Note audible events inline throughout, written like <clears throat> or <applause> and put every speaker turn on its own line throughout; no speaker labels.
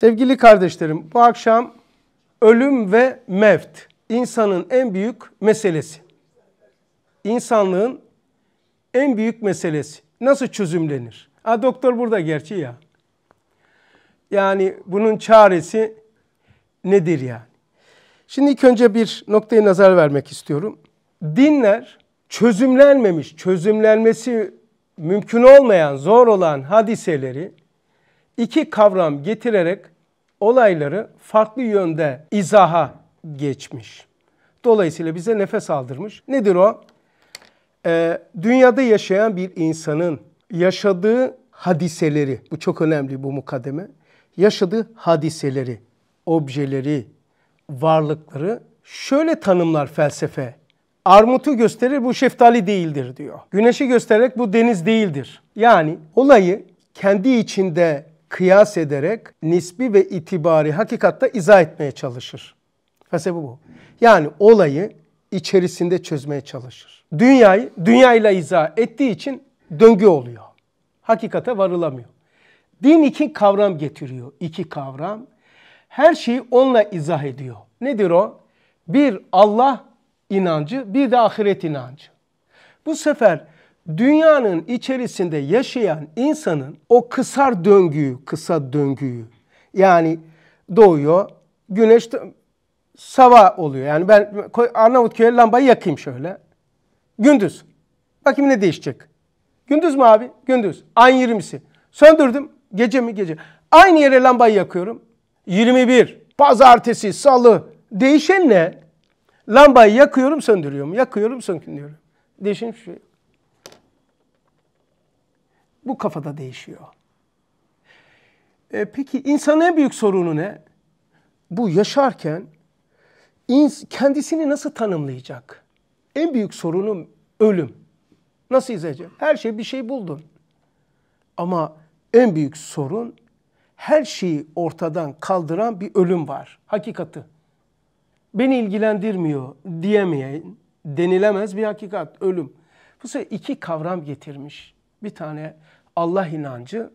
Sevgili kardeşlerim, bu akşam ölüm ve mevt insanın en büyük meselesi. İnsanlığın en büyük meselesi. Nasıl çözümlenir? Ha, doktor burada gerçi ya. Yani bunun çaresi nedir yani? Şimdi ilk önce bir noktaya nazar vermek istiyorum. Dinler çözümlenmemiş, çözümlenmesi mümkün olmayan, zor olan hadiseleri iki kavram getirerek olayları farklı yönde izaha geçmiş. Dolayısıyla bize nefes aldırmış. Nedir o? Ee, dünyada yaşayan bir insanın yaşadığı hadiseleri, bu çok önemli bu mukademe, yaşadığı hadiseleri, objeleri, varlıkları şöyle tanımlar felsefe. Armutu gösterir bu şeftali değildir diyor. Güneşi göstererek bu deniz değildir. Yani olayı kendi içinde kıyas ederek nisbi ve itibari hakikatta izah etmeye çalışır. Felsefe bu. Yani olayı içerisinde çözmeye çalışır. Dünyayı dünyayla izah ettiği için döngü oluyor. Hakikate varılamıyor. Din iki kavram getiriyor. İki kavram. Her şeyi onunla izah ediyor. Nedir o? Bir Allah inancı, bir de ahiret inancı. Bu sefer dünyanın içerisinde yaşayan insanın o kısar döngüyü, kısa döngüyü yani doğuyor, güneş sava oluyor. Yani ben Arnavutköy'e lambayı yakayım şöyle. Gündüz. Bakayım ne değişecek. Gündüz mü abi? Gündüz. Aynı 20'si. Söndürdüm. Gece mi? Gece. Aynı yere lambayı yakıyorum. 21. Pazartesi, salı. Değişen ne? Lambayı yakıyorum, söndürüyorum. Yakıyorum, söndürüyorum. Değişen bir şey bu kafada değişiyor. E, peki insanın en büyük sorunu ne? Bu yaşarken ins kendisini nasıl tanımlayacak? En büyük sorunu ölüm. Nasıl izleyeceğim? Her şey bir şey buldun. Ama en büyük sorun her şeyi ortadan kaldıran bir ölüm var. Hakikati. Beni ilgilendirmiyor diyemeyen, denilemez bir hakikat, ölüm. Bu sefer iki kavram getirmiş. Bir tane Allah inancı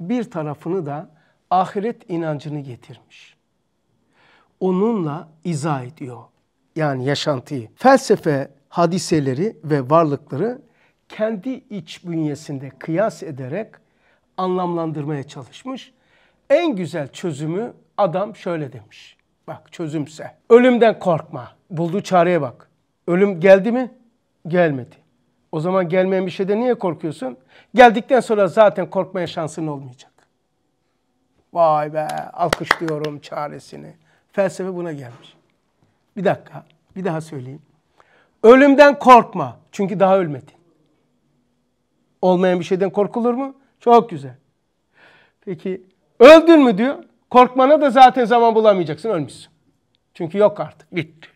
bir tarafını da ahiret inancını getirmiş. Onunla izah ediyor. Yani yaşantıyı. Felsefe hadiseleri ve varlıkları kendi iç bünyesinde kıyas ederek anlamlandırmaya çalışmış. En güzel çözümü adam şöyle demiş. Bak çözümse. Ölümden korkma. Bulduğu çareye bak. Ölüm geldi mi? Gelmedi. O zaman gelmeyen bir şeyden niye korkuyorsun? Geldikten sonra zaten korkmaya şansın olmayacak. Vay be alkışlıyorum çaresini. Felsefe buna gelmiş. Bir dakika bir daha söyleyeyim. Ölümden korkma çünkü daha ölmedin. Olmayan bir şeyden korkulur mu? Çok güzel. Peki öldün mü diyor. Korkmana da zaten zaman bulamayacaksın ölmüşsün. Çünkü yok artık bitti.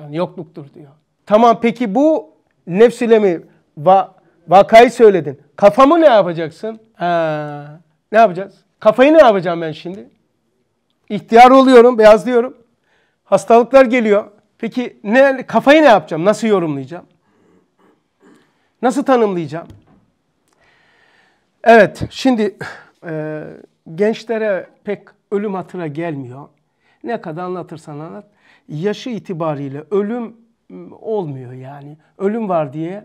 Yani yokluktur diyor. Tamam peki bu nefsile mi va, vakayı söyledin. Kafamı ne yapacaksın? Ha, ne yapacağız? Kafayı ne yapacağım ben şimdi? İhtiyar oluyorum, beyazlıyorum. Hastalıklar geliyor. Peki ne kafayı ne yapacağım? Nasıl yorumlayacağım? Nasıl tanımlayacağım? Evet, şimdi e, gençlere pek ölüm hatıra gelmiyor. Ne kadar anlatırsan anlat. Yaşı itibariyle ölüm olmuyor yani. Ölüm var diye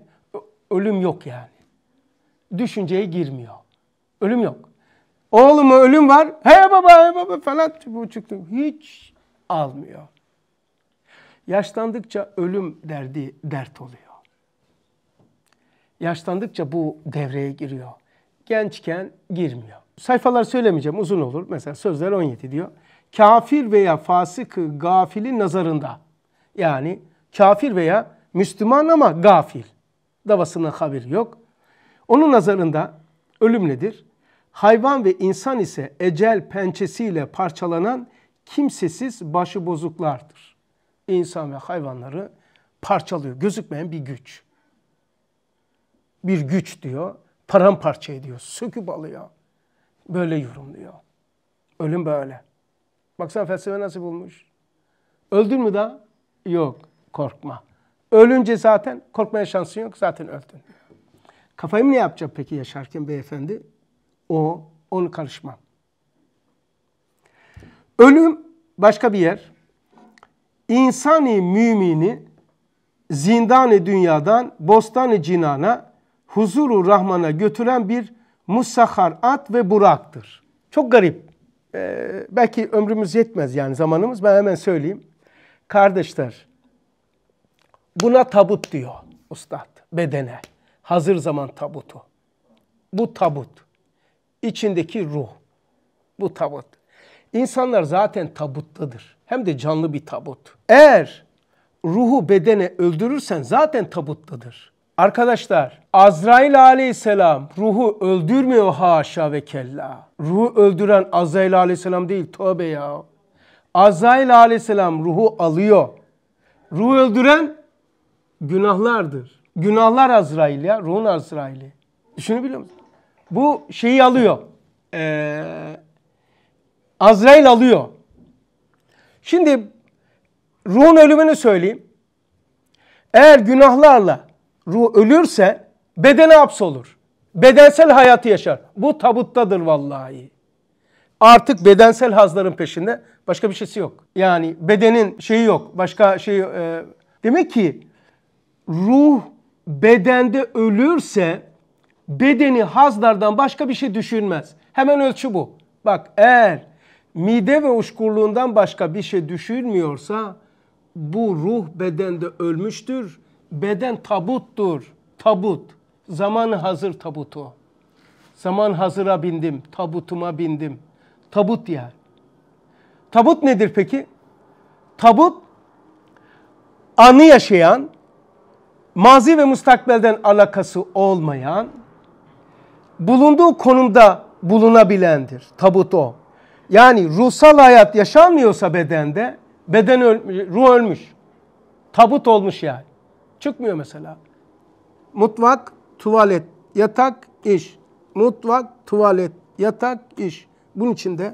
Ölüm yok yani. Düşünceye girmiyor. Ölüm yok. Oğlum ölüm var. Hey baba hey baba falan bu çıktı. Hiç almıyor. Yaşlandıkça ölüm derdi dert oluyor. Yaşlandıkça bu devreye giriyor. Gençken girmiyor. Sayfalar söylemeyeceğim uzun olur. Mesela sözler 17 diyor. Kafir veya fasık gafilin nazarında. Yani kafir veya Müslüman ama gafil davasından haberi yok. Onun nazarında ölüm nedir? Hayvan ve insan ise ecel pençesiyle parçalanan kimsesiz başı bozuklardır. İnsan ve hayvanları parçalıyor. Gözükmeyen bir güç. Bir güç diyor, paramparça ediyor, söküp alıyor. Böyle yorumluyor. Ölüm böyle. Baksana felsefe nasıl bulmuş. Öldün mü da? Yok, korkma. Ölünce zaten korkmaya şansın yok zaten öldün. Kafayı mı ne yapacak peki yaşarken beyefendi? O, onu karışmam. Ölüm başka bir yer. İnsani mümini zindani dünyadan bostan cinana huzuru rahmana götüren bir musaharat ve buraktır. Çok garip. Ee, belki ömrümüz yetmez yani zamanımız. Ben hemen söyleyeyim. Kardeşler, Buna tabut diyor ustad bedene. Hazır zaman tabutu. Bu tabut. İçindeki ruh. Bu tabut. İnsanlar zaten tabuttadır. Hem de canlı bir tabut. Eğer ruhu bedene öldürürsen zaten tabuttadır. Arkadaşlar Azrail aleyhisselam ruhu öldürmüyor haşa ve kella. Ruhu öldüren Azrail aleyhisselam değil tövbe ya. Azrail aleyhisselam ruhu alıyor. Ruhu öldüren günahlardır. Günahlar Azrail ya. Ruhun Azrail'i. Düşünebiliyor musun? Bu şeyi alıyor. Ee, Azrail alıyor. Şimdi ruhun ölümünü söyleyeyim. Eğer günahlarla ruh ölürse bedene hapsolur. Bedensel hayatı yaşar. Bu tabuttadır vallahi. Artık bedensel hazların peşinde başka bir şeysi yok. Yani bedenin şeyi yok. Başka şey e, demek ki ruh bedende ölürse bedeni hazlardan başka bir şey düşünmez. Hemen ölçü bu. Bak eğer mide ve uşkurluğundan başka bir şey düşünmüyorsa bu ruh bedende ölmüştür. Beden tabuttur. Tabut. Zaman hazır tabutu. Zaman hazıra bindim. Tabutuma bindim. Tabut yani. Tabut nedir peki? Tabut anı yaşayan, mazi ve mustakbelden alakası olmayan, bulunduğu konumda bulunabilendir. Tabut o. Yani ruhsal hayat yaşanmıyorsa bedende, beden ölmüş, ruh ölmüş. Tabut olmuş yani. Çıkmıyor mesela. Mutlak, tuvalet, yatak, iş. Mutlak, tuvalet, yatak, iş. Bunun içinde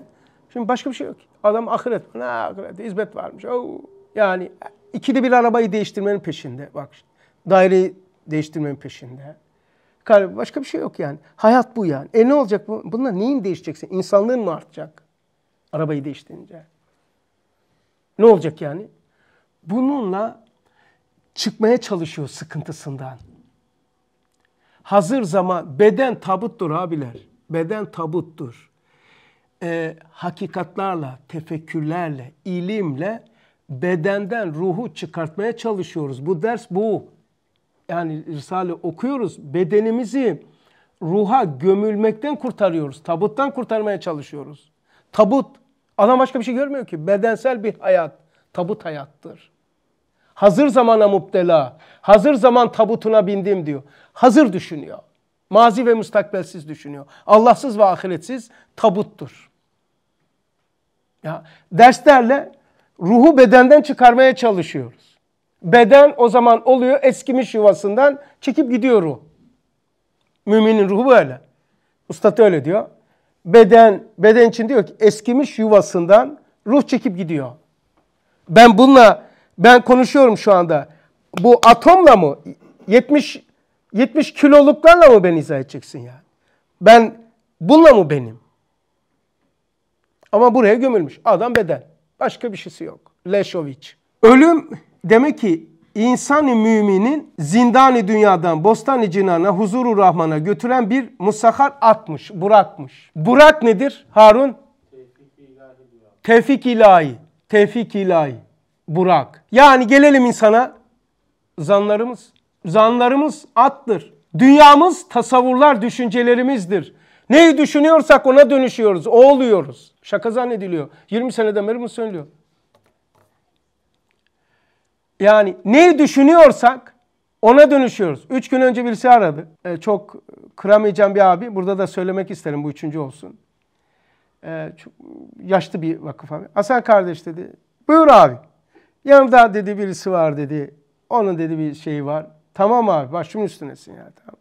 şimdi başka bir şey yok. Adam ahiret, ne ahirette hizmet varmış. Oo. Yani ikili bir arabayı değiştirmenin peşinde. Bak işte. Daireyi değiştirmenin peşinde. Başka bir şey yok yani. Hayat bu yani. E ne olacak bu? Bununla neyin değişeceksin? İnsanlığın mı artacak? Arabayı değiştirince. Ne olacak yani? Bununla çıkmaya çalışıyor sıkıntısından. Hazır zaman beden tabuttur abiler. Beden tabuttur. Ee, hakikatlarla, tefekkürlerle, ilimle bedenden ruhu çıkartmaya çalışıyoruz. Bu ders bu yani Risale okuyoruz. Bedenimizi ruha gömülmekten kurtarıyoruz. Tabuttan kurtarmaya çalışıyoruz. Tabut. Adam başka bir şey görmüyor ki. Bedensel bir hayat. Tabut hayattır. Hazır zamana muptela. Hazır zaman tabutuna bindim diyor. Hazır düşünüyor. Mazi ve müstakbelsiz düşünüyor. Allahsız ve ahiretsiz tabuttur. Ya derslerle ruhu bedenden çıkarmaya çalışıyoruz. Beden o zaman oluyor eskimiş yuvasından çekip gidiyor ruh. Müminin ruhu böyle. Ustad öyle diyor. Beden, beden için diyor ki eskimiş yuvasından ruh çekip gidiyor. Ben bununla, ben konuşuyorum şu anda. Bu atomla mı? 70 70 kiloluklarla mı beni izah edeceksin yani? Ben bununla mı benim? Ama buraya gömülmüş. Adam beden. Başka bir şeysi yok. Leşoviç. Ölüm demek ki insan-ı müminin zindani dünyadan bostan-ı cinana, huzuru rahmana götüren bir musahar atmış, burakmış. Burak nedir Harun? Tevfik ilahi. Tevfik ilahi. Tevfik ilahi. Burak. Yani gelelim insana. Zanlarımız. Zanlarımız attır. Dünyamız tasavvurlar, düşüncelerimizdir. Neyi düşünüyorsak ona dönüşüyoruz, o oluyoruz. Şaka zannediliyor. 20 seneden beri bunu söylüyor. Yani neyi düşünüyorsak ona dönüşüyoruz. Üç gün önce birisi aradı. E, çok kıramayacağım bir abi. Burada da söylemek isterim bu üçüncü olsun. E, çok yaşlı bir vakıf abi. Hasan kardeş dedi. Buyur abi. Yanımda dedi birisi var dedi. Onun dedi bir şeyi var. Tamam abi başımın üstünesin ya. Tamam.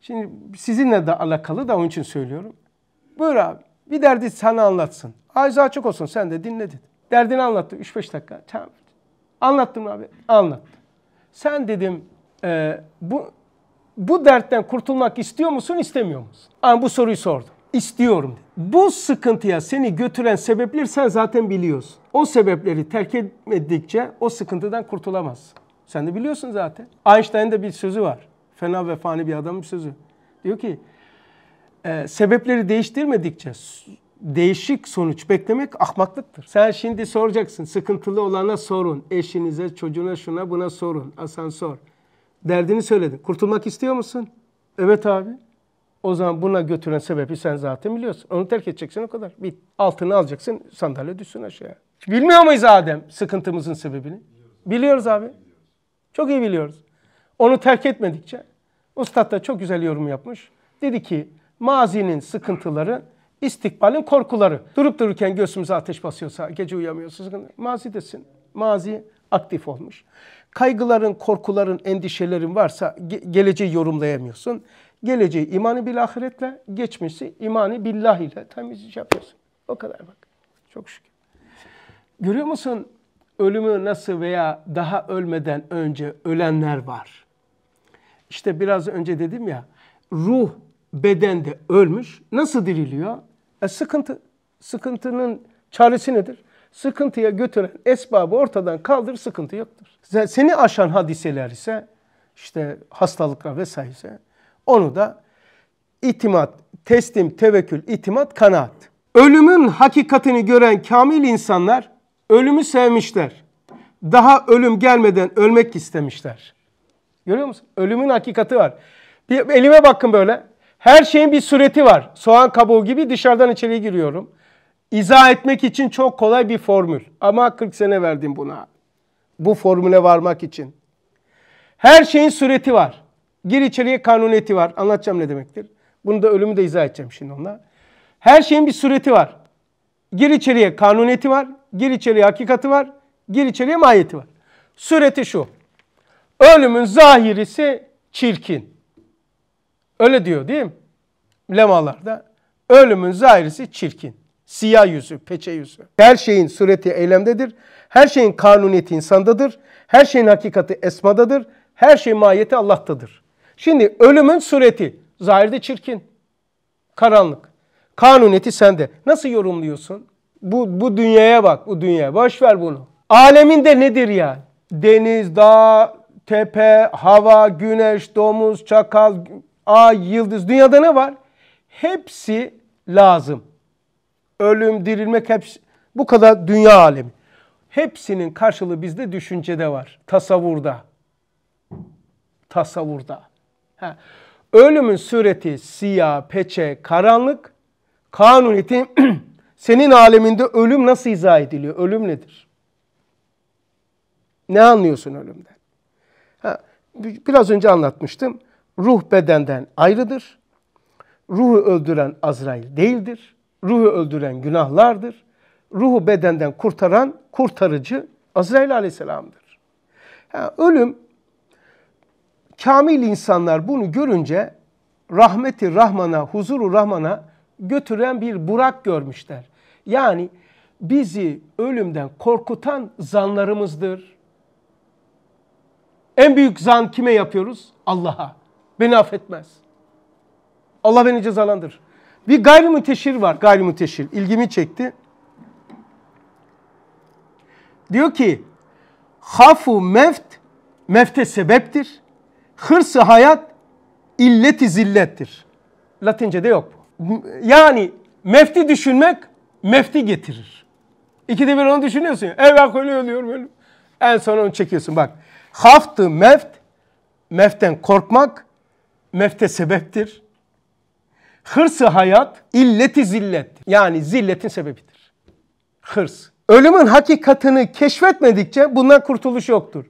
Şimdi sizinle de alakalı da onun için söylüyorum. Buyur abi. Bir derdi sana anlatsın. Ağzı açık olsun sen de dinle dedi. Derdini anlattı 3-5 dakika. Tamam. Anlattım abi. Anlattı. Sen dedim e, bu bu dertten kurtulmak istiyor musun istemiyor musun? Yani bu soruyu sordum. İstiyorum. Dedi. Bu sıkıntıya seni götüren sebepleri sen zaten biliyorsun. O sebepleri terk etmedikçe o sıkıntıdan kurtulamazsın. Sen de biliyorsun zaten. Einstein'ın da bir sözü var. Fena ve fani bir adamın bir sözü. Diyor ki e, sebepleri değiştirmedikçe değişik sonuç beklemek ahmaklıktır. Sen şimdi soracaksın. Sıkıntılı olana sorun. Eşinize, çocuğuna, şuna buna sorun. Asansör. Derdini söyledin. Kurtulmak istiyor musun? Evet abi. O zaman buna götüren sebebi sen zaten biliyorsun. Onu terk edeceksin o kadar. Bit. Altını alacaksın sandalye düşsün aşağıya. Bilmiyor muyuz Adem sıkıntımızın sebebini? Biliyoruz, abi. Çok iyi biliyoruz. Onu terk etmedikçe Ustad da çok güzel yorum yapmış. Dedi ki mazinin sıkıntıları İstikbalin korkuları. Durup dururken göğsümüze ateş basıyorsa gece uyuyamıyorsunuz. mazidesin, Mazi aktif olmuş. Kaygıların, korkuların, endişelerin varsa ge geleceği yorumlayamıyorsun. Geleceği imanı bil ahiretle, geçmişi imanı billah ile temizlik yapıyorsun. O kadar bak. Çok şükür. Görüyor musun ölümü nasıl veya daha ölmeden önce ölenler var. İşte biraz önce dedim ya ruh bedende ölmüş. Nasıl diriliyor? E sıkıntı, sıkıntının çaresi nedir? Sıkıntıya götüren esbabı ortadan kaldır, sıkıntı yoktur. Seni aşan hadiseler ise, işte hastalıklar vesaire onu da itimat, teslim, tevekkül, itimat, kanaat. Ölümün hakikatini gören kamil insanlar ölümü sevmişler. Daha ölüm gelmeden ölmek istemişler. Görüyor musun? Ölümün hakikati var. Bir elime bakın böyle. Her şeyin bir sureti var. Soğan kabuğu gibi dışarıdan içeri giriyorum. İzah etmek için çok kolay bir formül. Ama 40 sene verdim buna. Bu formüle varmak için. Her şeyin sureti var. Gir içeriye kanuniyeti var. Anlatacağım ne demektir. Bunu da ölümü de izah edeceğim şimdi onunla. Her şeyin bir sureti var. Gir içeriye kanuniyeti var. Gir içeriye hakikati var. Gir içeriye mahiyeti var. Sureti şu. Ölümün zahirisi çirkin. Öyle diyor değil mi? Lemalarda. Ölümün zahirisi çirkin. Siyah yüzü, peçe yüzü. Her şeyin sureti eylemdedir. Her şeyin kanuniyeti insandadır. Her şeyin hakikati esmadadır. Her şeyin mahiyeti Allah'tadır. Şimdi ölümün sureti zahirde çirkin. Karanlık. Kanuniyeti sende. Nasıl yorumluyorsun? Bu, bu dünyaya bak, bu dünya. Boş ver bunu. Alemin de nedir yani? Deniz, dağ, tepe, hava, güneş, domuz, çakal, ay, yıldız dünyada ne var? Hepsi lazım. Ölüm, dirilmek hepsi bu kadar dünya alemi. Hepsinin karşılığı bizde düşüncede var. Tasavvurda. Tasavvurda. Ha. Ölümün sureti siyah, peçe, karanlık. Kanuniyetin <clears throat> senin aleminde ölüm nasıl izah ediliyor? Ölüm nedir? Ne anlıyorsun ölümden? Ha, biraz önce anlatmıştım ruh bedenden ayrıdır. Ruhu öldüren Azrail değildir. Ruhu öldüren günahlardır. Ruhu bedenden kurtaran kurtarıcı Azrail aleyhisselamdır. Yani ölüm kamil insanlar bunu görünce rahmeti rahmana, huzuru rahmana götüren bir burak görmüşler. Yani bizi ölümden korkutan zanlarımızdır. En büyük zan kime yapıyoruz? Allah'a. Beni affetmez. Allah beni cezalandırır. Bir gayrimüteşir var. gayrimüteşir. İlgimi çekti. Diyor ki hafu meft mefte sebeptir. Hırsı hayat illeti zillettir. Latince'de yok Yani mefti düşünmek mefti getirir. İkide bir onu düşünüyorsun. Evvel öyle ölüyorum ölüm. En son onu çekiyorsun bak. Haftı meft meften korkmak mefte sebeptir. Hırsı hayat illeti zillet, Yani zilletin sebebidir. Hırs. Ölümün hakikatını keşfetmedikçe bundan kurtuluş yoktur.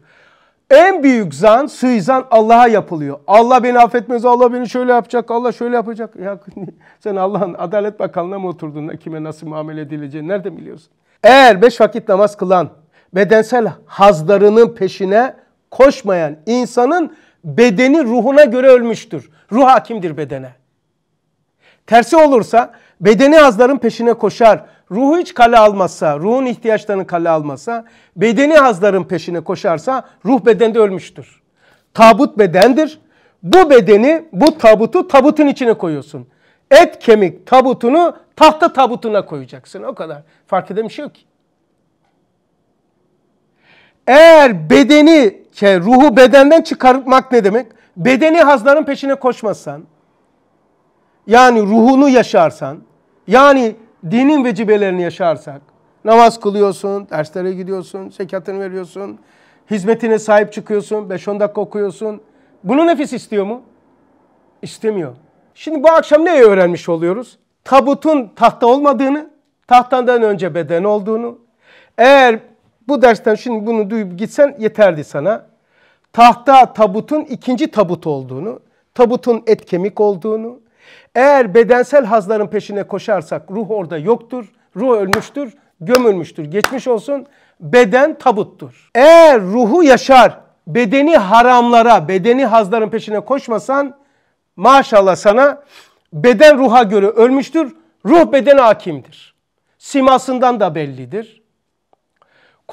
En büyük zan, suizan Allah'a yapılıyor. Allah beni affetmez, Allah beni şöyle yapacak, Allah şöyle yapacak. Ya <laughs> sen Allah'ın Adalet Bakanlığı'na mı oturdun? kime nasıl muamele edileceğini nereden biliyorsun? Eğer beş vakit namaz kılan, bedensel hazlarının peşine koşmayan insanın bedeni ruhuna göre ölmüştür. Ruh hakimdir bedene. Tersi olursa bedeni hazların peşine koşar. Ruhu hiç kale almazsa, ruhun ihtiyaçlarını kale almasa, bedeni hazların peşine koşarsa ruh bedende ölmüştür. Tabut bedendir. Bu bedeni, bu tabutu tabutun içine koyuyorsun. Et kemik tabutunu tahta tabutuna koyacaksın. O kadar. Fark eden bir şey yok ki. Eğer bedeni ke şey, ruhu bedenden çıkarmak ne demek? Bedeni hazların peşine koşmazsan, yani ruhunu yaşarsan, yani dinin vecibelerini yaşarsak, namaz kılıyorsun, derslere gidiyorsun, zekatını veriyorsun, hizmetine sahip çıkıyorsun, 5-10 dakika okuyorsun. Bunu nefis istiyor mu? İstemiyor. Şimdi bu akşam neyi öğrenmiş oluyoruz? Tabutun tahta olmadığını, tahtandan önce beden olduğunu, eğer bu dersten şimdi bunu duyup gitsen yeterdi sana. Tahta tabutun ikinci tabut olduğunu, tabutun et kemik olduğunu, eğer bedensel hazların peşine koşarsak ruh orada yoktur, ruh ölmüştür, gömülmüştür. Geçmiş olsun, beden tabuttur. Eğer ruhu yaşar, bedeni haramlara, bedeni hazların peşine koşmasan maşallah sana beden ruha göre ölmüştür, ruh bedene hakimdir. Simasından da bellidir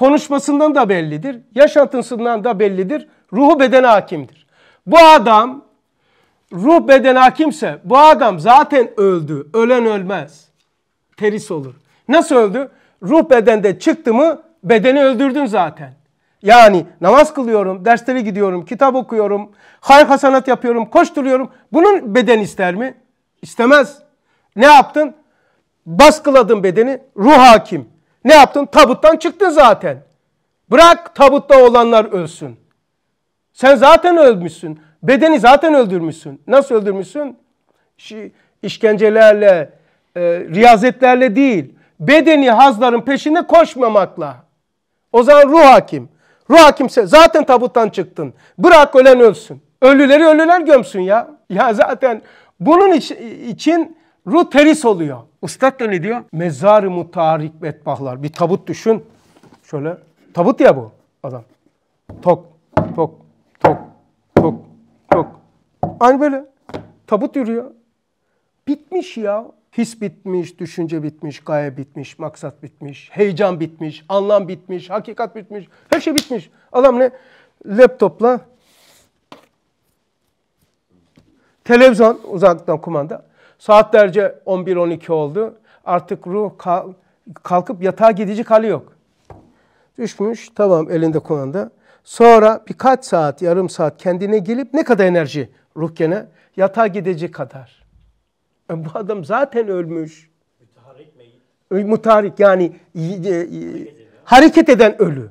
konuşmasından da bellidir, yaşantısından da bellidir, ruhu bedene hakimdir. Bu adam ruh beden hakimse bu adam zaten öldü. Ölen ölmez. Teris olur. Nasıl öldü? Ruh bedende çıktı mı bedeni öldürdün zaten. Yani namaz kılıyorum, derslere gidiyorum, kitap okuyorum, hayır hasanat yapıyorum, koşturuyorum. Bunun beden ister mi? İstemez. Ne yaptın? Baskıladın bedeni, ruh hakim. Ne yaptın? Tabuttan çıktın zaten. Bırak tabutta olanlar ölsün. Sen zaten ölmüşsün. Bedeni zaten öldürmüşsün. Nasıl öldürmüşsün? İşkencelerle, e, riyazetlerle değil. Bedeni hazların peşinde koşmamakla. O zaman ruh hakim. Ruh hakimse zaten tabuttan çıktın. Bırak ölen ölsün. Ölüleri ölüler gömsün ya. Ya zaten bunun için ruh teris oluyor. Üstad da ne diyor? Mezar-ı mutarik bedbahlar. Bir tabut düşün. Şöyle tabut ya bu adam. Tok, tok, tok, tok, tok. Aynı böyle tabut yürüyor. Bitmiş ya. His bitmiş, düşünce bitmiş, gaye bitmiş, maksat bitmiş, heyecan bitmiş, anlam bitmiş, hakikat bitmiş. Her şey bitmiş. Adam ne? Laptopla televizyon uzaktan kumanda Saatlerce 11-12 oldu. Artık ruh kalkıp yatağa gidecek hali yok. Düşmüş tamam elinde kumanda. Sonra birkaç saat yarım saat kendine gelip ne kadar enerji ruh gene yatağa gidecek kadar. E, bu adam zaten ölmüş. Mütarik yani hareket eden ölü.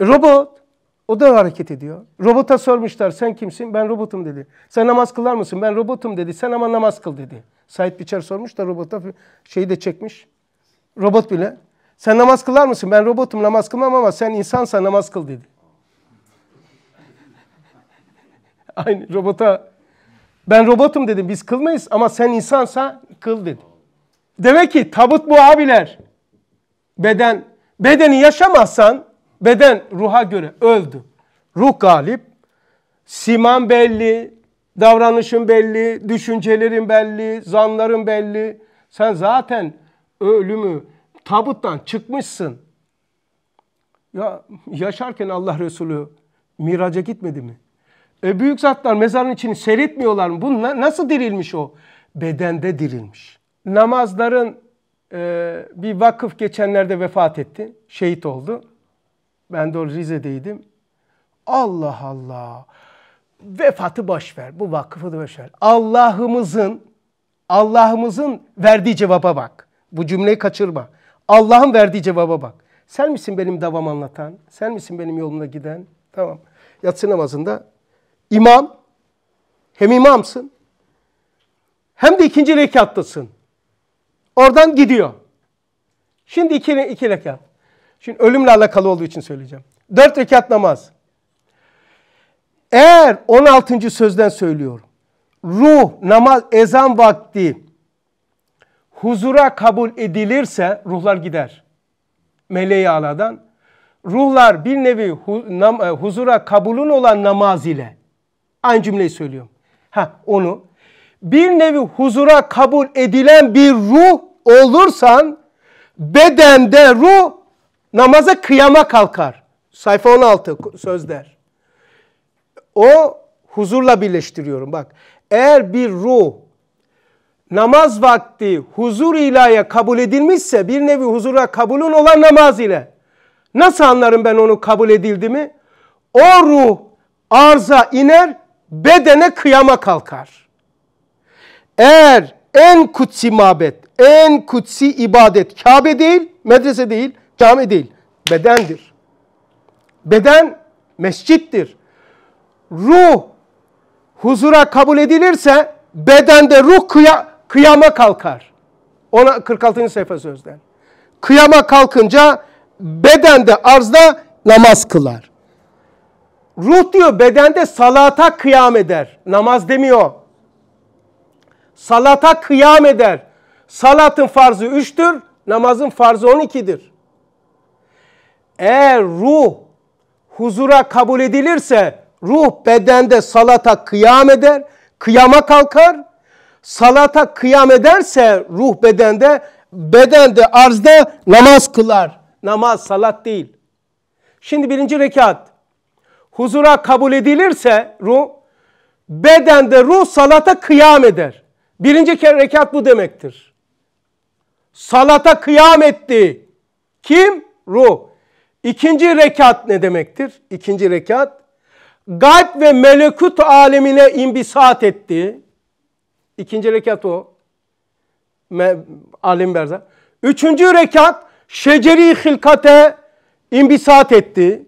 Robot. O da hareket ediyor. Robota sormuşlar sen kimsin? Ben robotum dedi. Sen namaz kılar mısın? Ben robotum dedi. Sen ama namaz kıl dedi. Sait Biçer sormuş da robota şeyi de çekmiş. Robot bile. Sen namaz kılar mısın? Ben robotum namaz kılmam ama sen insansa namaz kıl dedi. <laughs> Aynı robota ben robotum dedim biz kılmayız ama sen insansa kıl dedi. Demek ki tabut bu abiler. Beden. Bedeni yaşamazsan Beden ruha göre öldü. Ruh galip. Siman belli, davranışın belli, düşüncelerin belli, zanların belli. Sen zaten ölümü tabuttan çıkmışsın. Ya yaşarken Allah Resulü miraca gitmedi mi? E büyük zatlar mezarın içini seyretmiyorlar mı? Bu nasıl dirilmiş o? Bedende dirilmiş. Namazların e, bir vakıf geçenlerde vefat etti. Şehit oldu. Ben de Rize'deydim. Allah Allah. Vefatı boş ver. Bu vakıfı da boş ver. Allah'ımızın Allah'ımızın verdiği cevaba bak. Bu cümleyi kaçırma. Allah'ın verdiği cevaba bak. Sen misin benim devam anlatan? Sen misin benim yolumda giden? Tamam. Yatsı namazında imam hem imamsın hem de ikinci rekattasın. Oradan gidiyor. Şimdi iki, iki rekat. Şimdi ölümle alakalı olduğu için söyleyeceğim. Dört rekat namaz. Eğer 16. sözden söylüyorum. Ruh, namaz, ezan vakti huzura kabul edilirse ruhlar gider. Meleği aladan. Ruhlar bir nevi hu, nam, e, huzura kabulün olan namaz ile. Aynı cümleyi söylüyorum. Ha onu. Bir nevi huzura kabul edilen bir ruh olursan bedende ruh namaza kıyama kalkar. Sayfa 16 sözler. O huzurla birleştiriyorum bak. Eğer bir ruh namaz vakti huzur ilahiye kabul edilmişse bir nevi huzura kabulün olan namaz ile. Nasıl anlarım ben onu kabul edildi mi? O ruh arza iner, bedene kıyama kalkar. Eğer en kutsi mabet, en kutsi ibadet Kabe değil, medrese değil, Cami değil, bedendir. Beden mescittir. Ruh huzura kabul edilirse bedende ruh kıya, kıyama kalkar. Ona 46. sayfa sözden. Kıyama kalkınca bedende arzda namaz kılar. Ruh diyor bedende salata kıyam eder. Namaz demiyor. Salata kıyam eder. Salatın farzı üçtür, namazın farzı on ikidir. Eğer ruh huzura kabul edilirse ruh bedende salata kıyam eder, kıyama kalkar. Salata kıyam ederse ruh bedende, bedende arzda namaz kılar. Namaz salat değil. Şimdi birinci rekat. Huzura kabul edilirse ruh, bedende ruh salata kıyam eder. Birinci rekat bu demektir. Salata kıyam etti. Kim? Ruh. İkinci rekat ne demektir? İkinci rekat gayb ve melekut alemine imbisat etti. İkinci rekat o. Me, alim berza. Üçüncü rekat şeceri hilkate imbisat etti.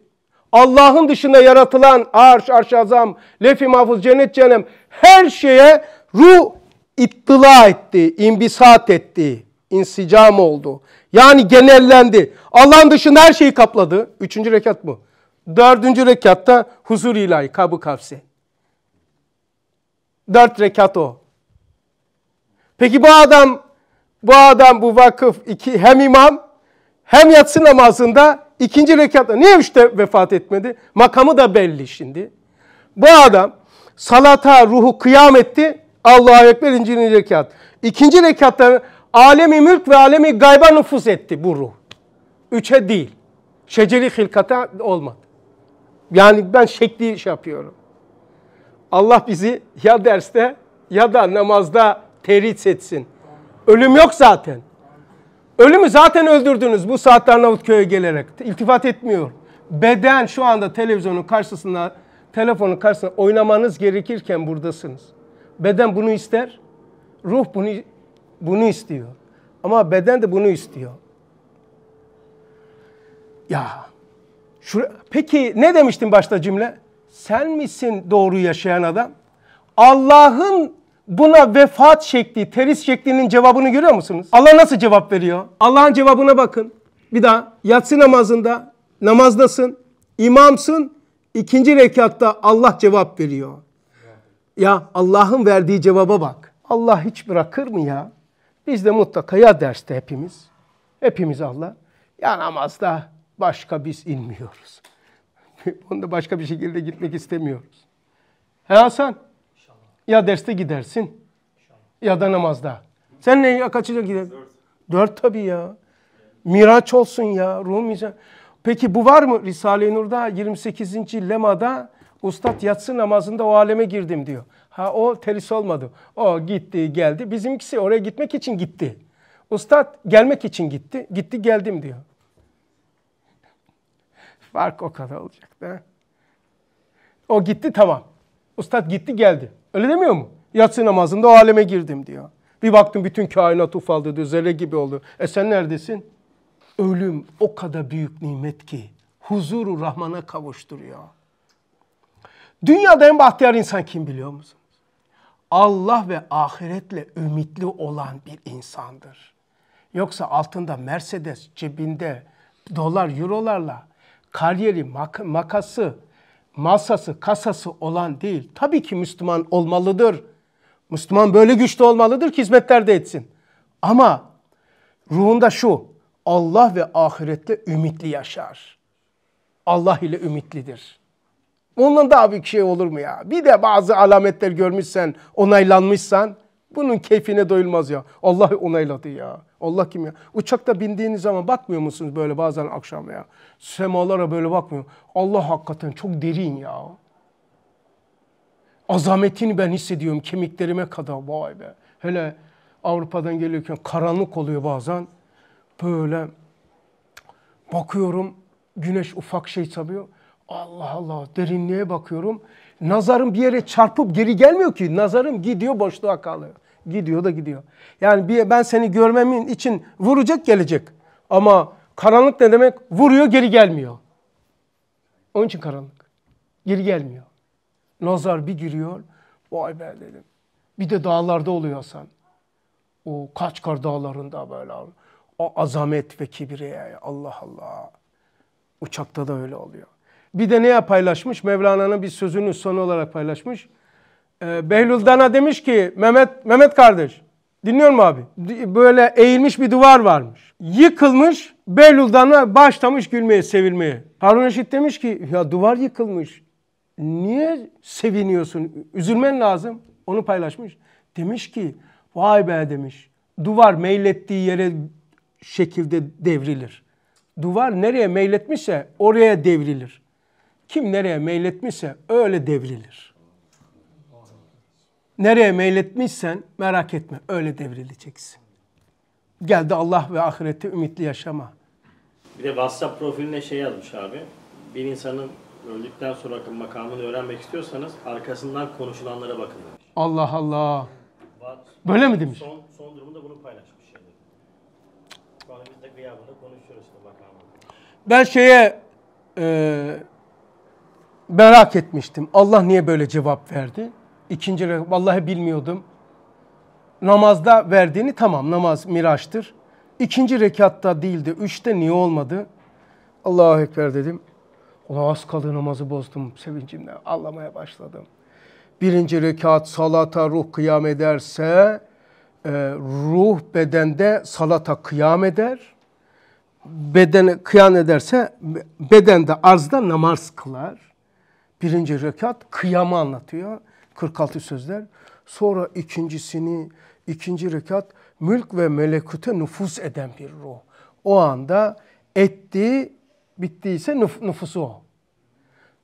Allah'ın dışında yaratılan arş, arş azam, lefi mahfuz, cennet, cehennem her şeye ruh ittila etti, imbisat etti insicam oldu. Yani genellendi. Allah'ın dışında her şeyi kapladı. Üçüncü rekat bu. Dördüncü rekatta huzur ilahi, kabı kavsi. Dört rekat o. Peki bu adam, bu adam bu vakıf iki, hem imam hem yatsı namazında ikinci rekatta niye üçte vefat etmedi? Makamı da belli şimdi. Bu adam salata ruhu kıyam etti. Allah'a Ekber ikinci rekat. İkinci rekatta alemi mülk ve alemi gayba nüfus etti bu ruh. Üçe değil. Şeceri hilkata olmadı. Yani ben şekli iş şey yapıyorum. Allah bizi ya derste ya da namazda terit etsin. Ölüm yok zaten. Ölümü zaten öldürdünüz bu saatte Arnavutköy'e gelerek. İltifat etmiyor. Beden şu anda televizyonun karşısında, telefonun karşısında oynamanız gerekirken buradasınız. Beden bunu ister. Ruh bunu bunu istiyor. Ama beden de bunu istiyor. Ya. Şura, peki ne demiştim başta cümle? Sen misin doğru yaşayan adam? Allah'ın buna vefat şekli, teris şeklinin cevabını görüyor musunuz? Allah nasıl cevap veriyor? Allah'ın cevabına bakın. Bir daha yatsı namazında namazdasın, imamsın. ikinci rekatta Allah cevap veriyor. Ya Allah'ın verdiği cevaba bak. Allah hiç bırakır mı ya? Biz de mutlaka ya derste hepimiz, hepimiz Allah, ya namazda başka biz inmiyoruz. <laughs> Onda başka bir şekilde gitmek istemiyoruz. He Hasan, İnşallah. ya derste gidersin İnşallah. ya da namazda. Sen ne kaçacak gider? Dört. Dört tabii ya. Miraç olsun ya, Rumi. Peki bu var mı Risale-i Nur'da 28. Lema'da Ustad yatsı namazında o aleme girdim diyor. Ha o teris olmadı. O gitti geldi. Bizimkisi oraya gitmek için gitti. Ustad gelmek için gitti. Gitti geldim diyor. Fark o kadar olacak da. O gitti tamam. Ustad gitti geldi. Öyle demiyor mu? Yatsı namazında o aleme girdim diyor. Bir baktım bütün kainat ufaldı diyor. Zerre gibi oldu. E sen neredesin? Ölüm o kadar büyük nimet ki huzuru Rahman'a kavuşturuyor. Dünyada en bahtiyar insan kim biliyor musunuz? Allah ve ahiretle ümitli olan bir insandır. Yoksa altında Mercedes, cebinde dolar, eurolarla kariyeri, mak makası, masası, kasası olan değil. Tabii ki Müslüman olmalıdır. Müslüman böyle güçlü olmalıdır ki hizmetler etsin. Ama ruhunda şu, Allah ve ahirette ümitli yaşar. Allah ile ümitlidir. Ondan daha büyük şey olur mu ya? Bir de bazı alametler görmüşsen, onaylanmışsan bunun keyfine doyulmaz ya. Allah onayladı ya. Allah kim ya? Uçakta bindiğiniz zaman bakmıyor musunuz böyle bazen akşam ya? Semalara böyle bakmıyor. Allah hakikaten çok derin ya. Azametini ben hissediyorum kemiklerime kadar vay be. Hele Avrupa'dan geliyorken karanlık oluyor bazen. Böyle bakıyorum güneş ufak şey tabii. Allah Allah derinliğe bakıyorum. Nazarım bir yere çarpıp geri gelmiyor ki. Nazarım gidiyor boşluğa kalıyor. Gidiyor da gidiyor. Yani bir, ben seni görmemin için vuracak gelecek. Ama karanlık ne demek? Vuruyor geri gelmiyor. Onun için karanlık. Geri gelmiyor. Nazar bir giriyor. Vay be dedim. Bir de dağlarda oluyor Hasan. O kaç Kaçkar dağlarında böyle o azamet ve kibriye. Allah Allah. Uçakta da öyle oluyor. Bir de neye paylaşmış? Mevlana'nın bir sözünü son olarak paylaşmış. Ee, Behlül Dana demiş ki Mehmet, Mehmet kardeş dinliyor mu abi? Böyle eğilmiş bir duvar varmış. Yıkılmış Behlül Dana başlamış gülmeye sevilmeye. Harun Eşit demiş ki ya duvar yıkılmış. Niye seviniyorsun? Üzülmen lazım. Onu paylaşmış. Demiş ki vay be demiş. Duvar meylettiği yere şekilde devrilir. Duvar nereye meyletmişse oraya devrilir. Kim nereye meyletmişse öyle devrilir. Nereye meyletmişsen merak etme öyle devrileceksin. Geldi Allah ve ahireti ümitli yaşama. Bir de WhatsApp profiline şey yazmış abi. Bir insanın öldükten sonraki makamını öğrenmek istiyorsanız arkasından konuşulanlara bakın demiş. Allah Allah. Böyle mi demiş? Son, son durumda bunu paylaşmış. Yani. Şu an biz de gıyabında konuşuyoruz makamını. Ben şeye e, merak etmiştim. Allah niye böyle cevap verdi? İkinci rekat vallahi bilmiyordum. Namazda verdiğini tamam namaz miraçtır. İkinci rekatta değildi. Üçte niye olmadı? Allahu Ekber dedim. Allah az kaldı namazı bozdum Sevincimle Ağlamaya başladım. Birinci rekat salata ruh kıyam ederse e, ruh bedende salata kıyam eder. Bedene kıyam ederse bedende arzda namaz kılar Birinci rekat kıyamı anlatıyor. 46 sözler. Sonra ikincisini, ikinci rekat mülk ve melekute nüfus eden bir ruh. O anda etti, bittiyse nüf nüfusu o.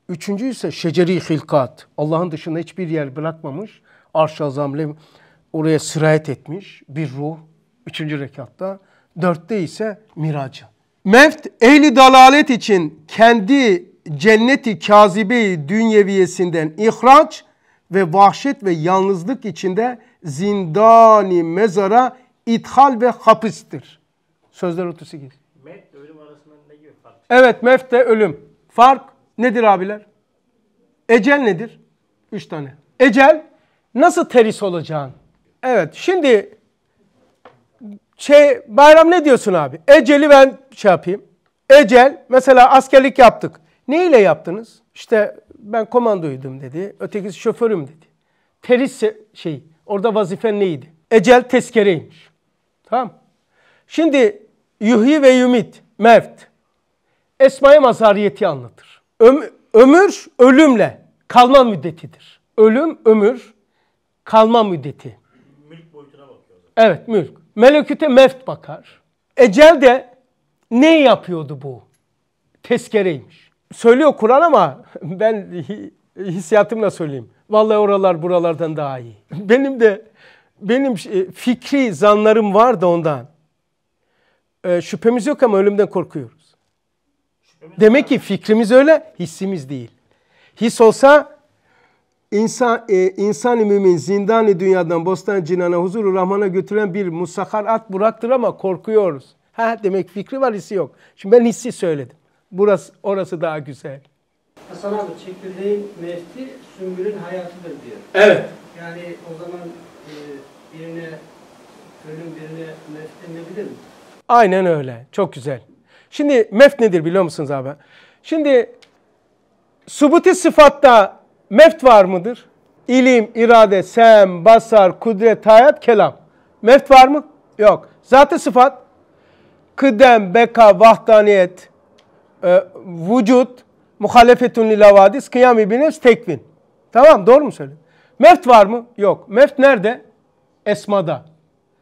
Üçüncü ise şeceri hilkat. Allah'ın dışında hiçbir yer bırakmamış. Arş-ı azamle oraya sirayet etmiş bir ruh. Üçüncü rekatta. Dörtte ise miracı. Mevt ehli dalalet için kendi cenneti kazibeyi dünyeviyesinden ihraç ve vahşet ve yalnızlık içinde zindani mezara ithal ve hapistir. Sözler 38. Met ölüm arasında ne gibi fark? Evet mef de ölüm. Fark nedir abiler? Ecel nedir? Üç tane. Ecel nasıl teris olacağın? Evet şimdi şey bayram ne diyorsun abi? Eceli ben şey yapayım. Ecel mesela askerlik yaptık. Ne ile yaptınız? İşte ben komandoydum dedi. Ötekisi şoförüm dedi. Teris şey orada vazifen neydi? Ecel tezkereymiş. Tamam. Şimdi yuhi ve yumit, mevt. esma mazariyeti anlatır. Öm, ömür ölümle kalma müddetidir. Ölüm, ömür, kalma müddeti. Mülk boyutuna bakıyor. Evet, mülk. Meleküte mevt bakar. Ecel de ne yapıyordu bu? Tezkereymiş söylüyor Kur'an ama <laughs> ben hissiyatımla söyleyeyim. Vallahi oralar buralardan daha iyi. <laughs> Benim de benim e, fikri zanlarım var da ondan. E, şüphemiz yok ama ölümden korkuyoruz. Demek ki fikrimiz öyle, hissimiz değil. His olsa insan e, insan mümin zindanı dünyadan bostan cinana huzuru rahmana götüren bir musakkarat bıraktır ama korkuyoruz. Ha demek fikri var hissi yok. Şimdi ben hissi söyledim. Burası, orası daha güzel. Hasan abi çekirdeğin mevti sümbülün hayatıdır diyor. Evet. Yani o zaman e, birine ölüm birine meft denilebilir mi? Aynen öyle. Çok güzel. Şimdi meft nedir biliyor musunuz abi? Şimdi subuti sıfatta meft var mıdır? İlim, irade, sem, basar, kudret, hayat, kelam. Meft var mı? Yok. Zatı sıfat, kıdem, beka, vahdaniyet, ee, vücut muhalefetun lil kıyami bines tekvin. Tamam doğru mu söyledim? Meft var mı? Yok. Meft nerede? Esmada.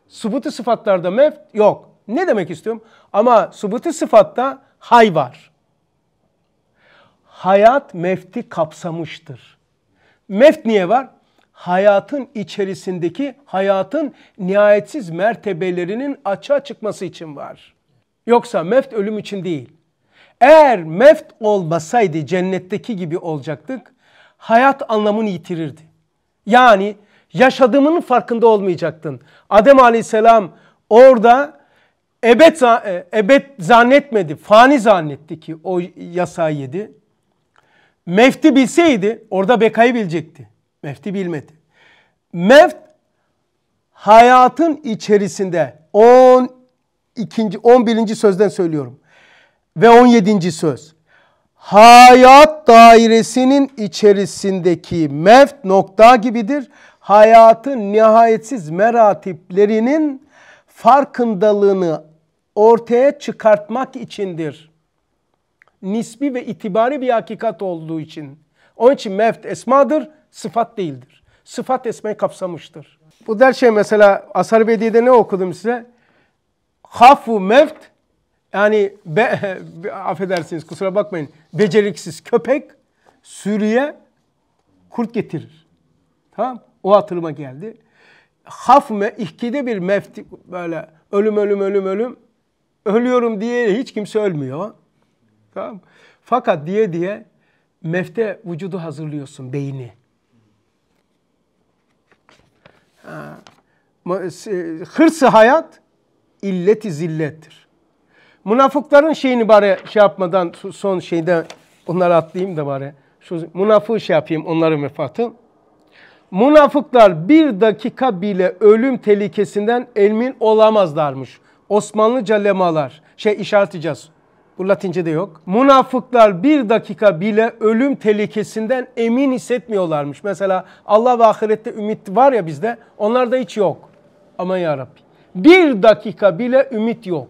Subutu sıfatlarda meft yok. Ne demek istiyorum? Ama subutu sıfatta hay var. Hayat mefti kapsamıştır. Meft niye var? Hayatın içerisindeki hayatın nihayetsiz mertebelerinin açığa çıkması için var. Yoksa meft ölüm için değil. Eğer meft olmasaydı cennetteki gibi olacaktık. Hayat anlamını yitirirdi. Yani yaşadığımın farkında olmayacaktın. Adem aleyhisselam orada ebed, e, ebed zannetmedi. Fani zannetti ki o yasayı yedi. Mefti bilseydi orada bekayı bilecekti. Mefti bilmedi. Meft hayatın içerisinde 12. 11. sözden söylüyorum. Ve 17. söz. Hayat dairesinin içerisindeki mevt nokta gibidir. Hayatın nihayetsiz meratiplerinin farkındalığını ortaya çıkartmak içindir. Nisbi ve itibari bir hakikat olduğu için. Onun için mevt esmadır, sıfat değildir. Sıfat esmeyi kapsamıştır. Bu der şey mesela Asar Bediye'de ne okudum size? Hafu mevt yani be, be, affedersiniz kusura bakmayın beceriksiz köpek sürüye kurt getirir. Tamam O hatırıma geldi. Haf me, ikide bir mefti böyle ölüm ölüm ölüm ölüm ölüyorum diye hiç kimse ölmüyor. Tamam Fakat diye diye mefte vücudu hazırlıyorsun beyni. Ha. Hırsı hayat illeti zillettir. Münafıkların şeyini bari şey yapmadan son şeyde onları atlayayım da bari. Şu münafığı şey yapayım onların vefatı. Münafıklar bir dakika bile ölüm tehlikesinden emin olamazlarmış. Osmanlıca lemalar, şey işaretleyeceğiz. Bu latince de yok. Münafıklar bir dakika bile ölüm tehlikesinden emin hissetmiyorlarmış. Mesela Allah ve ahirette ümit var ya bizde, onlarda hiç yok. Aman yarabbi. Bir dakika bile ümit yok.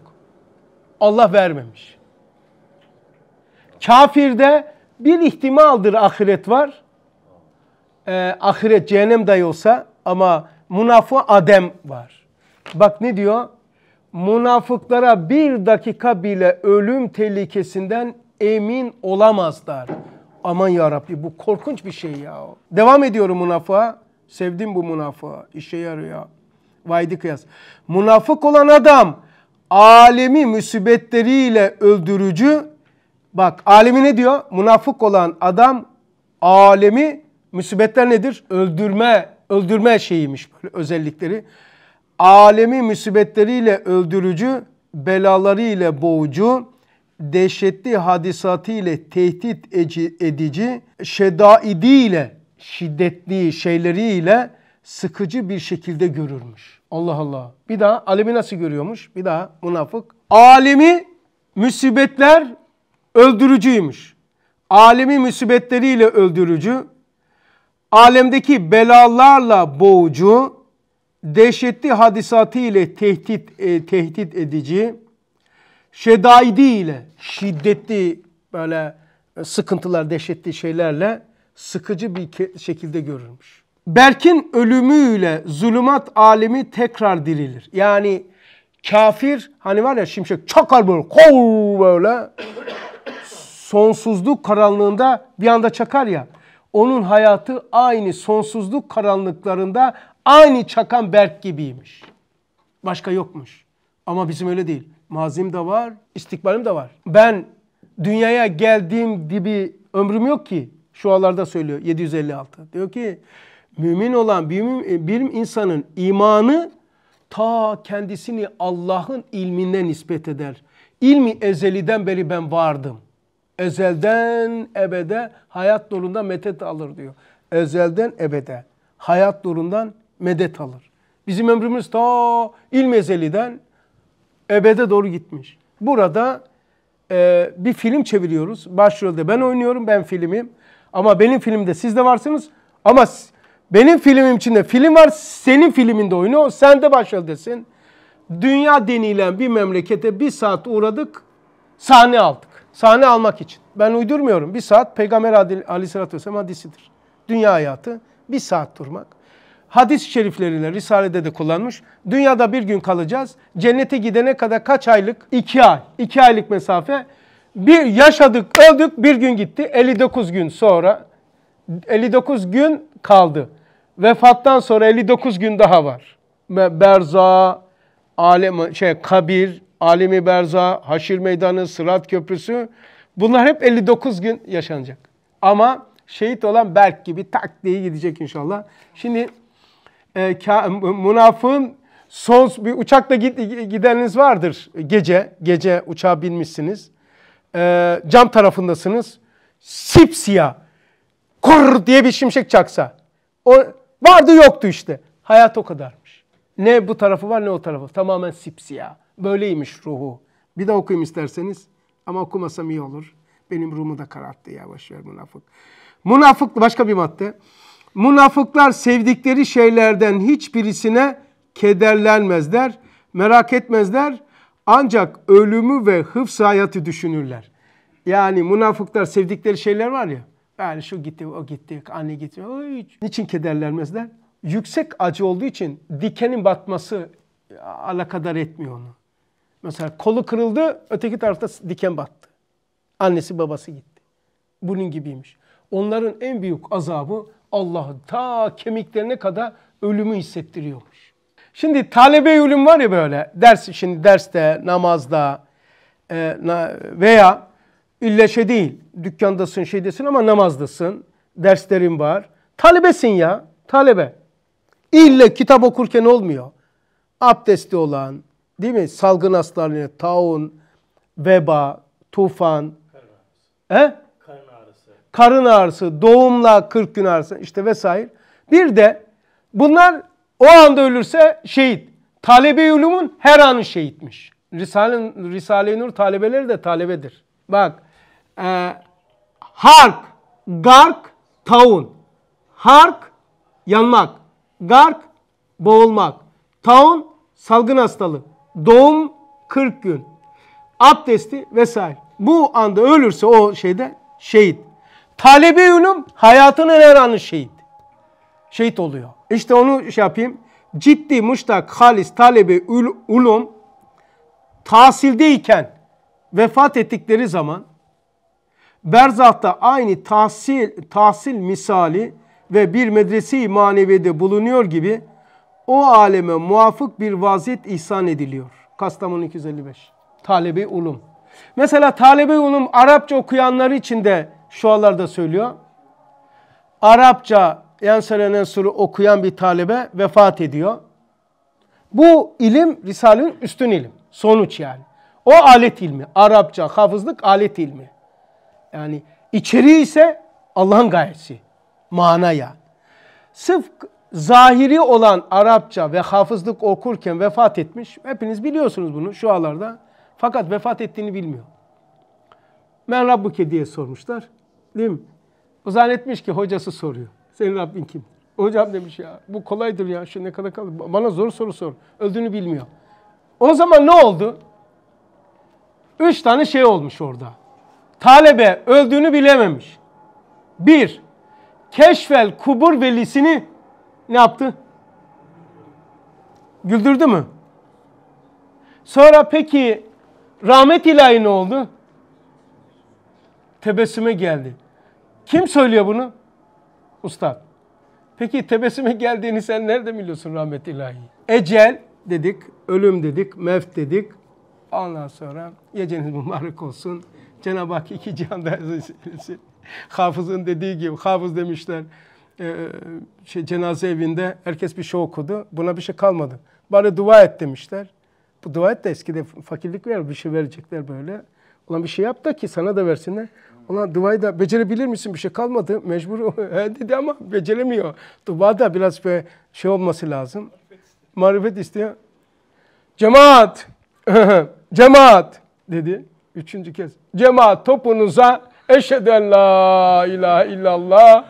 Allah vermemiş. Kafirde bir ihtimaldir ahiret var. Ee, ahiret cehennem dayı olsa ama münafı adem var. Bak ne diyor? Münafıklara bir dakika bile ölüm tehlikesinden emin olamazlar. Aman ya Rabbi bu korkunç bir şey ya. Devam ediyorum münafığa. Sevdim bu münafığa. İşe yarıyor. Vaydi kıyas. Münafık olan adam alemi musibetleriyle öldürücü. Bak alemi ne diyor? Münafık olan adam alemi musibetler nedir? Öldürme, öldürme şeyiymiş böyle özellikleri. Alemi musibetleriyle öldürücü, belalarıyla boğucu, dehşetli ile tehdit edici, ile şiddetli şeyleriyle sıkıcı bir şekilde görürmüş. Allah Allah. Bir daha alemi nasıl görüyormuş? Bir daha münafık. Alemi musibetler öldürücüymüş. Alemi musibetleriyle öldürücü, alemdeki belalarla boğucu, dehşetli hadisatı ile tehdit e, tehdit edici, şedaidi ile şiddetli böyle sıkıntılar, dehşetli şeylerle sıkıcı bir şekilde görülmüş. Berk'in ölümüyle zulümat alemi tekrar dirilir. Yani kafir hani var ya şimşek çakar böyle kov böyle sonsuzluk karanlığında bir anda çakar ya. Onun hayatı aynı sonsuzluk karanlıklarında aynı çakan Berk gibiymiş. Başka yokmuş. Ama bizim öyle değil. Mazim de var, istikbalim de var. Ben dünyaya geldiğim gibi ömrüm yok ki. Şu alarda söylüyor 756. Diyor ki mümin olan bir, e, bir insanın imanı ta kendisini Allah'ın ilmine nispet eder. İlmi ezeliden beri ben vardım. Ezelden ebede hayat dolunda medet alır diyor. Ezelden ebede hayat dolundan medet alır. Bizim ömrümüz ta ilm ezeliden ebede doğru gitmiş. Burada e, bir film çeviriyoruz. Başrolde ben oynuyorum, ben filmim. Ama benim filmde siz de varsınız. Ama benim filmim içinde film var, senin filminde oynuyor. sen de başarılı desin. Dünya denilen bir memlekete bir saat uğradık, sahne aldık. Sahne almak için. Ben uydurmuyorum. Bir saat Peygamber aleyhissalatü vesselam hadisidir. Dünya hayatı bir saat durmak. Hadis-i şerifleriyle Risale'de de kullanmış. Dünyada bir gün kalacağız. Cennete gidene kadar kaç aylık? İki ay. İki aylık mesafe. Bir yaşadık, öldük, bir gün gitti. 59 gün sonra 59 gün kaldı vefattan sonra 59 gün daha var. Berza, alem, şey, kabir, alemi berza, haşir meydanı, sırat köprüsü. Bunlar hep 59 gün yaşanacak. Ama şehit olan Berk gibi tak diye gidecek inşallah. Şimdi e, ka, münafığın son bir uçakla gideniniz vardır gece. Gece uçağa binmişsiniz. E, cam tarafındasınız. Sipsiyah. Kur diye bir şimşek çaksa. O Vardı yoktu işte. Hayat o kadarmış. Ne bu tarafı var ne o tarafı. Tamamen sipsiyah. Böyleymiş ruhu. Bir de okuyayım isterseniz. Ama okumasam iyi olur. Benim ruhumu da kararttı ya. Boşver münafık. Münafık başka bir madde. Münafıklar sevdikleri şeylerden hiçbirisine kederlenmezler, merak etmezler. Ancak ölümü ve hıfz hayatı düşünürler. Yani münafıklar sevdikleri şeyler var ya. Yani şu gitti, o gitti, anne gitti. Oy. Niçin kederlenmezler? Yüksek acı olduğu için dikenin batması e, alakadar etmiyor onu. Mesela kolu kırıldı, öteki tarafta diken battı. Annesi babası gitti. Bunun gibiymiş. Onların en büyük azabı Allah ta kemiklerine kadar ölümü hissettiriyormuş. Şimdi talebe ölüm var ya böyle ders şimdi derste namazda e, na, veya İlle şey değil. Dükkandasın, şeydesin ama namazdasın. Derslerin var. Talebesin ya. Talebe. İlle kitap okurken olmuyor. Abdesti olan, değil mi? Salgın hastalığı, taun, veba, tufan. Karın He? Karın ağrısı. Karın ağrısı, doğumla 40 gün ağrısı işte vesaire. Bir de bunlar o anda ölürse şehit. Talebe ulumun her anı şehitmiş. Risale-i Risale Nur talebeleri de talebedir. Bak ee, hark, gark, taun. Hark, yanmak. Gark, boğulmak. Taun, salgın hastalığı. Doğum 40 gün. Abdesti vesaire. Bu anda ölürse o şeyde şehit. Talebi ünüm hayatının her anı şehit. Şehit oluyor. İşte onu şey yapayım. Ciddi, muştak, halis, talebi, ulum tahsildeyken vefat ettikleri zaman Berzah'ta aynı tahsil, tahsil misali ve bir medresi manevide bulunuyor gibi o aleme muafık bir vaziyet ihsan ediliyor. Kastamonu 255. Talebi ulum. Mesela talebi ulum Arapça okuyanları için de şu anlarda söylüyor. Arapça Yansere Nensur'u okuyan bir talebe vefat ediyor. Bu ilim Risale'nin üstün ilim. Sonuç yani. O alet ilmi. Arapça, hafızlık alet ilmi. Yani içeriği ise Allah'ın gayesi. Mana yani. Sırf zahiri olan Arapça ve hafızlık okurken vefat etmiş. Hepiniz biliyorsunuz bunu şu alarda. Fakat vefat ettiğini bilmiyor. Men Rabbuke diye sormuşlar. Değil mi? O zannetmiş ki hocası soruyor. Senin Rabbin kim? Hocam demiş ya bu kolaydır ya şu ne kadar kalır. Bana zor soru sor. Öldüğünü bilmiyor. O zaman ne oldu? Üç tane şey olmuş orada talebe öldüğünü bilememiş. Bir, keşfel kubur velisini ne yaptı? Güldürdü mü? Sonra peki rahmet ilahi ne oldu? Tebessüme geldi. Kim söylüyor bunu? Ustad. Peki tebessüme geldiğini sen nerede biliyorsun rahmet ilahi? Ecel dedik, ölüm dedik, mevt dedik. Ondan sonra geceniz mübarek olsun. Cenab-ı Hak iki cihanda ezilsin. Hafız'ın dediği gibi hafız demişler e, e, şey, cenaze evinde herkes bir şey okudu. Buna bir şey kalmadı. Bari dua et demişler. Bu dua et de eskide fakirlik ver bir şey verecekler böyle. Ulan bir şey yap da ki sana da versinler. Ulan duayı da becerebilir misin? Bir şey kalmadı. Mecbur <laughs> dedi ama beceremiyor. Dua da biraz bir şey olması lazım. Marifet istiyor. Cemaat! <laughs> Cemaat! dedi. Üçüncü kez. Cemaat topunuza eşheden la ilahe illallah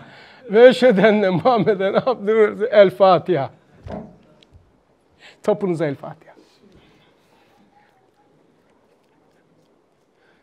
ve eşhedenle Muhammeden abdülür. El Fatiha. Topunuza El Fatiha.